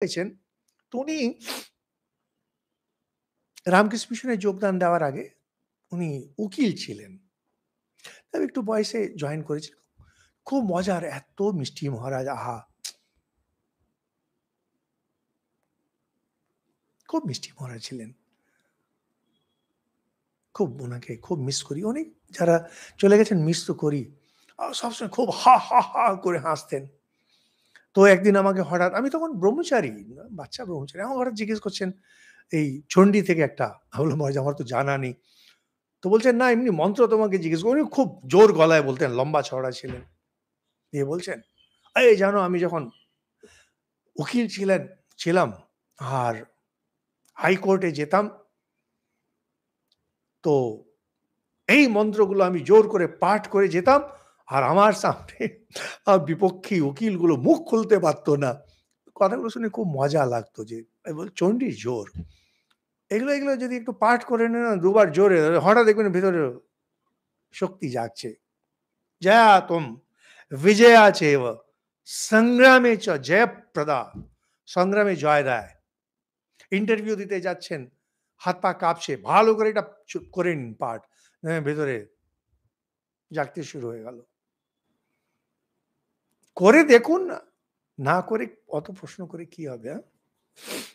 হয়েছেন উনি রামকৃষ্ণ মিশনে যোগদান দেওয়ার আগে উনি উকিল ছিলেন তবে একটু বয়সে জয়েন করেছিল খুব মজার এত মিষ্টি মহারাজ আহা খুব মিষ্টি মহারাজ ছিলেন খুব ওনাকে খুব মিস করি অনেক যারা চলে গেছেন মিস তো করি সবসময় খুব হা হা হা করে হাসতেন তো একদিন আমাকে হঠাৎ আমি তখন ব্রহ্মচারী বাচ্চা ব্রহ্মচারী আমাকে হঠাৎ জিজ্ঞেস করছেন এই চণ্ডী থেকে একটা বললাম মহারাজ আমার তো জানা নেই তো বলছেন না এমনি মন্ত্র তোমাকে জিজ্ঞেস করি খুব জোর গলায় বলতেন লম্বা ছড়া ছিলেন দিয়ে বলছেন এই জানো আমি যখন উকিল ছিলেন ছিলাম আর হাইকোর্টে যেতাম তো এই মন্ত্রগুলো আমি জোর করে পাঠ করে যেতাম আর আমার সামনে বিপক্ষী উকিলগুলো মুখ খুলতে পারতো না কথাগুলো শুনে খুব মজা লাগতো যে চণ্ডীর জোর এগুলো এগুলো যদি একটু পাঠ করে নেন দুবার জোরে হঠাৎ দেখবেন ভিতরে শক্তি যাচ্ছে জয়া তোম বিজয়া আছে সংগ্রামে চ জয়প্রদা সংগ্রামে জয় দেয় ইন্টারভিউ দিতে যাচ্ছেন হাত পা কাঁপছে ভালো করে এটা করে নিন পাঠ হ্যাঁ, ভেতরে জাগতে শুরু হয়ে গেল করে দেখুন না করে অত প্রশ্ন করে কি হবে হ্যাঁ